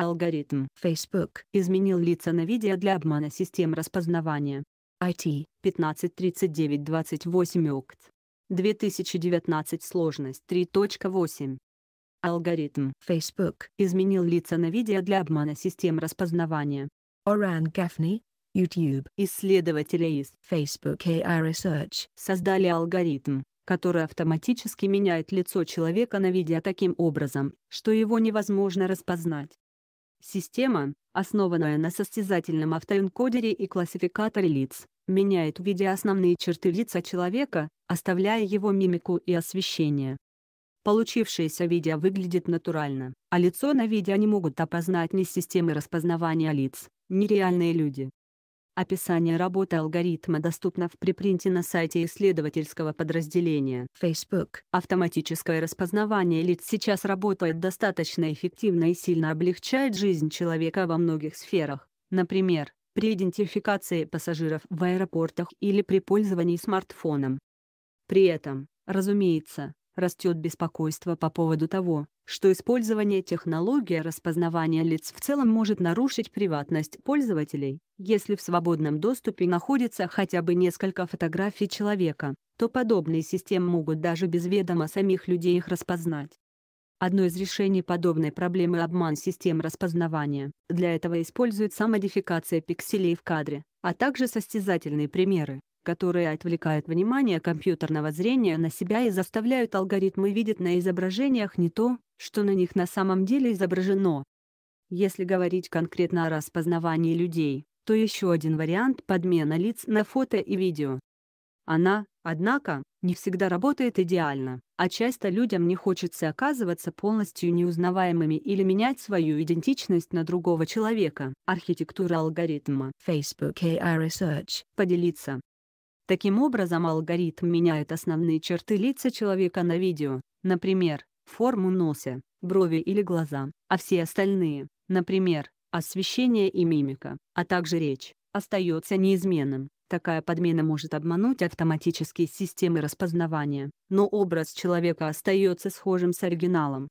Алгоритм Facebook изменил лица на видео для обмана систем распознавания. IT 153928 ОКТ. 2019 сложность 3.8. Алгоритм Facebook изменил лица на видео для обмана систем распознавания. Оран Гафни, YouTube. Исследователи из Facebook AI Research создали алгоритм, который автоматически меняет лицо человека на видео таким образом, что его невозможно распознать. Система, основанная на состязательном автоэнкодере и классификаторе лиц, меняет в виде основные черты лица человека, оставляя его мимику и освещение. Получившееся видео выглядит натурально, а лицо на видео не могут опознать ни системы распознавания лиц, ни реальные люди. Описание работы алгоритма доступно в припринте на сайте исследовательского подразделения Facebook. Автоматическое распознавание лиц сейчас работает достаточно эффективно и сильно облегчает жизнь человека во многих сферах. Например, при идентификации пассажиров в аэропортах или при пользовании смартфоном. При этом, разумеется, растет беспокойство по поводу того, что использование технологии распознавания лиц в целом может нарушить приватность пользователей. Если в свободном доступе находится хотя бы несколько фотографий человека, то подобные системы могут даже без ведома самих людей их распознать. Одно из решений подобной проблемы – обман систем распознавания. Для этого используется модификация пикселей в кадре, а также состязательные примеры которые отвлекают внимание компьютерного зрения на себя и заставляют алгоритмы видеть на изображениях не то, что на них на самом деле изображено. Если говорить конкретно о распознавании людей, то еще один вариант подмена лиц на фото и видео. Она, однако, не всегда работает идеально, а часто людям не хочется оказываться полностью неузнаваемыми или менять свою идентичность на другого человека. Архитектура алгоритма Facebook AI Research поделиться Таким образом алгоритм меняет основные черты лица человека на видео, например, форму носа, брови или глаза, а все остальные, например, освещение и мимика, а также речь, остается неизменным. Такая подмена может обмануть автоматические системы распознавания, но образ человека остается схожим с оригиналом.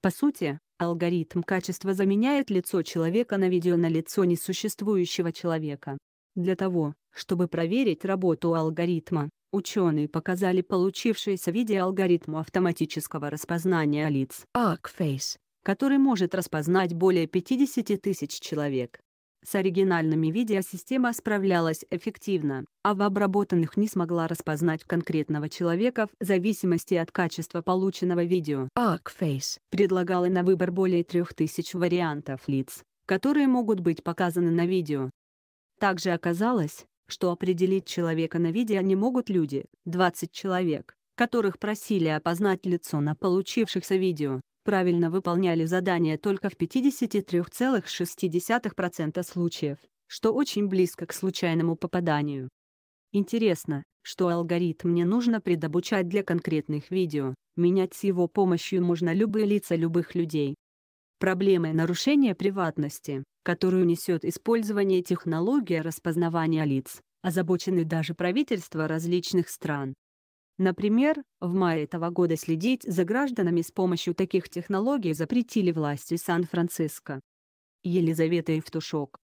По сути, алгоритм качества заменяет лицо человека на видео на лицо несуществующего человека. Для того, чтобы проверить работу алгоритма, ученые показали получившееся видео алгоритму автоматического распознания лиц ArcFace, который может распознать более 50 тысяч человек. С оригинальными видео система справлялась эффективно, а в обработанных не смогла распознать конкретного человека в зависимости от качества полученного видео. ArcFace предлагала на выбор более 3000 вариантов лиц, которые могут быть показаны на видео. Также оказалось, что определить человека на видео не могут люди, 20 человек, которых просили опознать лицо на получившихся видео, правильно выполняли задание только в 53,6% случаев, что очень близко к случайному попаданию. Интересно, что алгоритм не нужно предобучать для конкретных видео, менять с его помощью можно любые лица любых людей. Проблемы нарушения приватности которую несет использование технологии распознавания лиц, озабочены даже правительства различных стран. Например, в мае этого года следить за гражданами с помощью таких технологий запретили власти Сан-Франциско. Елизавета Евтушок